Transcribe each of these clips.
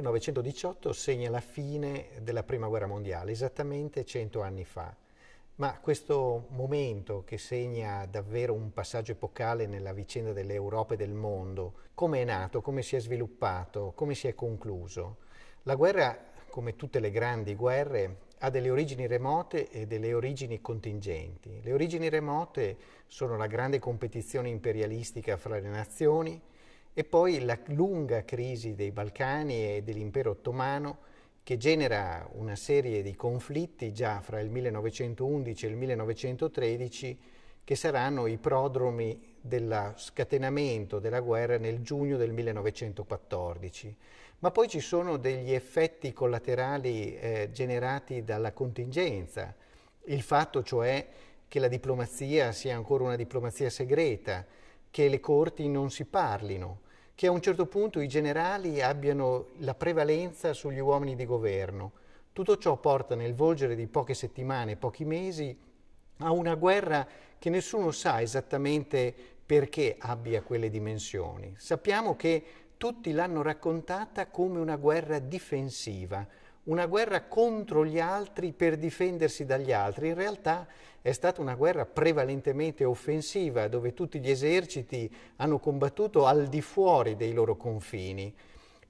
1918 segna la fine della Prima Guerra Mondiale, esattamente 100 anni fa. Ma questo momento che segna davvero un passaggio epocale nella vicenda dell'Europa e del mondo, come è nato, come si è sviluppato, come si è concluso? La guerra, come tutte le grandi guerre, ha delle origini remote e delle origini contingenti. Le origini remote sono la grande competizione imperialistica fra le nazioni, e poi la lunga crisi dei Balcani e dell'impero ottomano che genera una serie di conflitti già fra il 1911 e il 1913 che saranno i prodromi dello scatenamento della guerra nel giugno del 1914. Ma poi ci sono degli effetti collaterali eh, generati dalla contingenza, il fatto cioè che la diplomazia sia ancora una diplomazia segreta, che le corti non si parlino, che a un certo punto i generali abbiano la prevalenza sugli uomini di governo. Tutto ciò porta nel volgere di poche settimane, pochi mesi, a una guerra che nessuno sa esattamente perché abbia quelle dimensioni. Sappiamo che tutti l'hanno raccontata come una guerra difensiva, una guerra contro gli altri per difendersi dagli altri, in realtà è stata una guerra prevalentemente offensiva dove tutti gli eserciti hanno combattuto al di fuori dei loro confini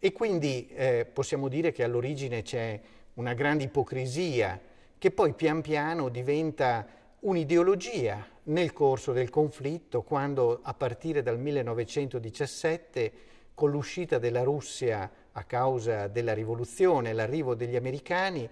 e quindi eh, possiamo dire che all'origine c'è una grande ipocrisia che poi pian piano diventa un'ideologia nel corso del conflitto quando a partire dal 1917 con l'uscita della Russia a causa della rivoluzione, l'arrivo degli americani,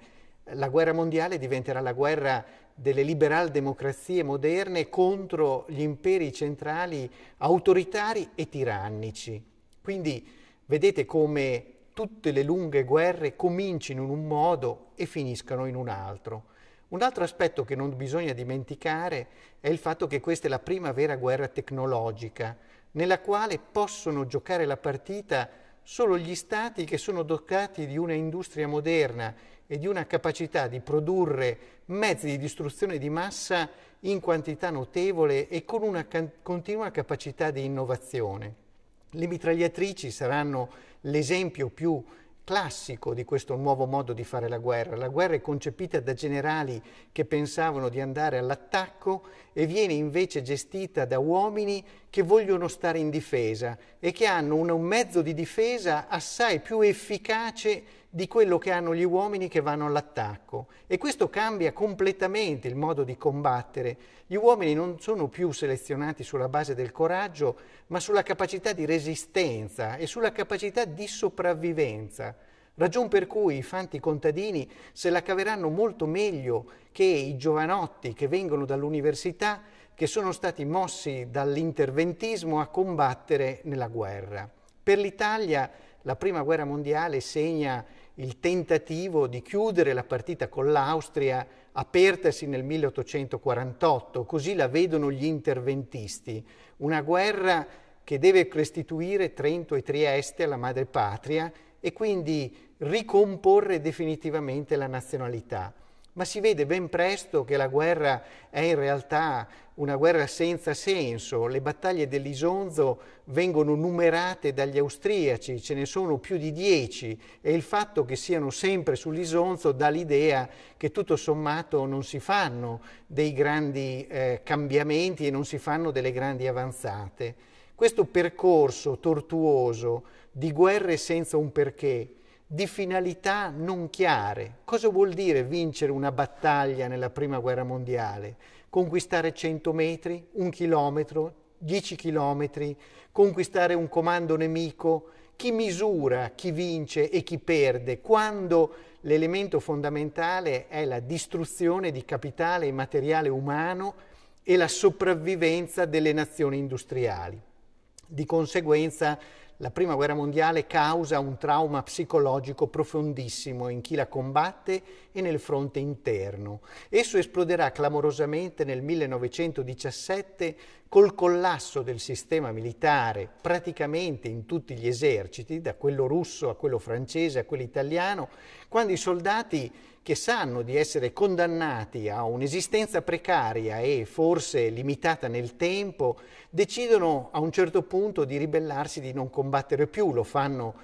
la guerra mondiale diventerà la guerra delle liberal democrazie moderne contro gli imperi centrali autoritari e tirannici. Quindi vedete come tutte le lunghe guerre comincino in un modo e finiscano in un altro. Un altro aspetto che non bisogna dimenticare è il fatto che questa è la prima vera guerra tecnologica, nella quale possono giocare la partita solo gli stati che sono dotati di una industria moderna e di una capacità di produrre mezzi di distruzione di massa in quantità notevole e con una continua capacità di innovazione. Le mitragliatrici saranno l'esempio più classico di questo nuovo modo di fare la guerra. La guerra è concepita da generali che pensavano di andare all'attacco e viene invece gestita da uomini che vogliono stare in difesa e che hanno un mezzo di difesa assai più efficace di quello che hanno gli uomini che vanno all'attacco. E questo cambia completamente il modo di combattere. Gli uomini non sono più selezionati sulla base del coraggio, ma sulla capacità di resistenza e sulla capacità di sopravvivenza. Ragion per cui i fanti contadini se la caveranno molto meglio che i giovanotti che vengono dall'università, che sono stati mossi dall'interventismo a combattere nella guerra. Per l'Italia la Prima Guerra Mondiale segna il tentativo di chiudere la partita con l'Austria apertasi nel 1848, così la vedono gli interventisti, una guerra che deve restituire Trento e Trieste alla madre patria e quindi ricomporre definitivamente la nazionalità. Ma si vede ben presto che la guerra è in realtà una guerra senza senso. Le battaglie dell'Isonzo vengono numerate dagli austriaci, ce ne sono più di dieci e il fatto che siano sempre sull'Isonzo dà l'idea che tutto sommato non si fanno dei grandi eh, cambiamenti e non si fanno delle grandi avanzate. Questo percorso tortuoso di guerre senza un perché, di finalità non chiare. Cosa vuol dire vincere una battaglia nella Prima Guerra Mondiale? Conquistare 100 metri, un chilometro, 10 chilometri, conquistare un comando nemico? Chi misura chi vince e chi perde quando l'elemento fondamentale è la distruzione di capitale e materiale umano e la sopravvivenza delle nazioni industriali? Di conseguenza la Prima Guerra Mondiale causa un trauma psicologico profondissimo in chi la combatte e nel fronte interno. Esso esploderà clamorosamente nel 1917 col collasso del sistema militare praticamente in tutti gli eserciti, da quello russo a quello francese a quello italiano, quando i soldati che sanno di essere condannati a un'esistenza precaria e forse limitata nel tempo, decidono a un certo punto di ribellarsi, di non combattere più, lo fanno,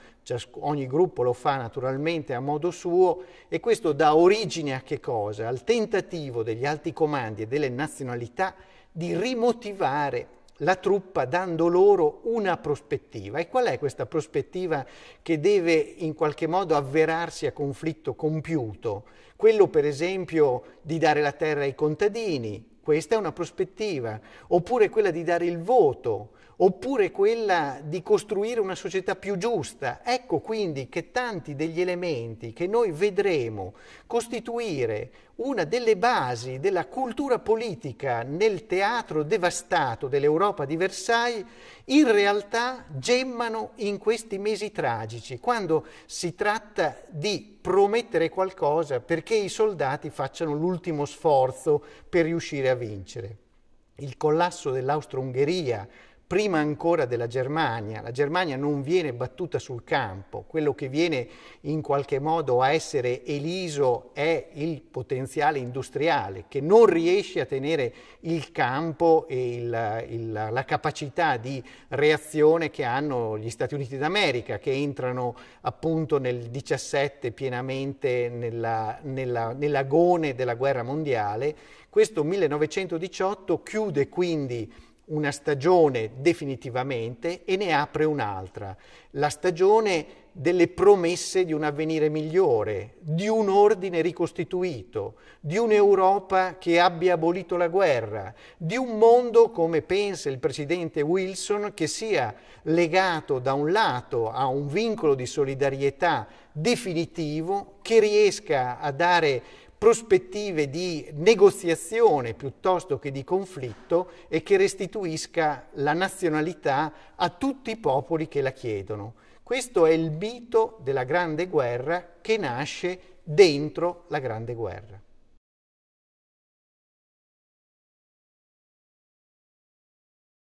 ogni gruppo lo fa naturalmente a modo suo e questo dà origine a che cosa? Al tentativo degli alti comandi e delle nazionalità di rimotivare la truppa dando loro una prospettiva. E qual è questa prospettiva che deve in qualche modo avverarsi a conflitto compiuto? Quello per esempio di dare la terra ai contadini, questa è una prospettiva, oppure quella di dare il voto, oppure quella di costruire una società più giusta. Ecco quindi che tanti degli elementi che noi vedremo costituire una delle basi della cultura politica nel teatro devastato dell'Europa di Versailles, in realtà gemmano in questi mesi tragici, quando si tratta di promettere qualcosa perché i soldati facciano l'ultimo sforzo per riuscire a vincere. Il collasso dell'Austro-Ungheria prima ancora della Germania. La Germania non viene battuta sul campo, quello che viene in qualche modo a essere eliso è il potenziale industriale che non riesce a tenere il campo e il, il, la capacità di reazione che hanno gli Stati Uniti d'America che entrano appunto nel 17 pienamente nella, nella, nell'agone della guerra mondiale. Questo 1918 chiude quindi una stagione definitivamente e ne apre un'altra, la stagione delle promesse di un avvenire migliore, di un ordine ricostituito, di un'Europa che abbia abolito la guerra, di un mondo, come pensa il presidente Wilson, che sia legato da un lato a un vincolo di solidarietà definitivo, che riesca a dare prospettive di negoziazione piuttosto che di conflitto e che restituisca la nazionalità a tutti i popoli che la chiedono. Questo è il mito della Grande Guerra che nasce dentro la Grande Guerra.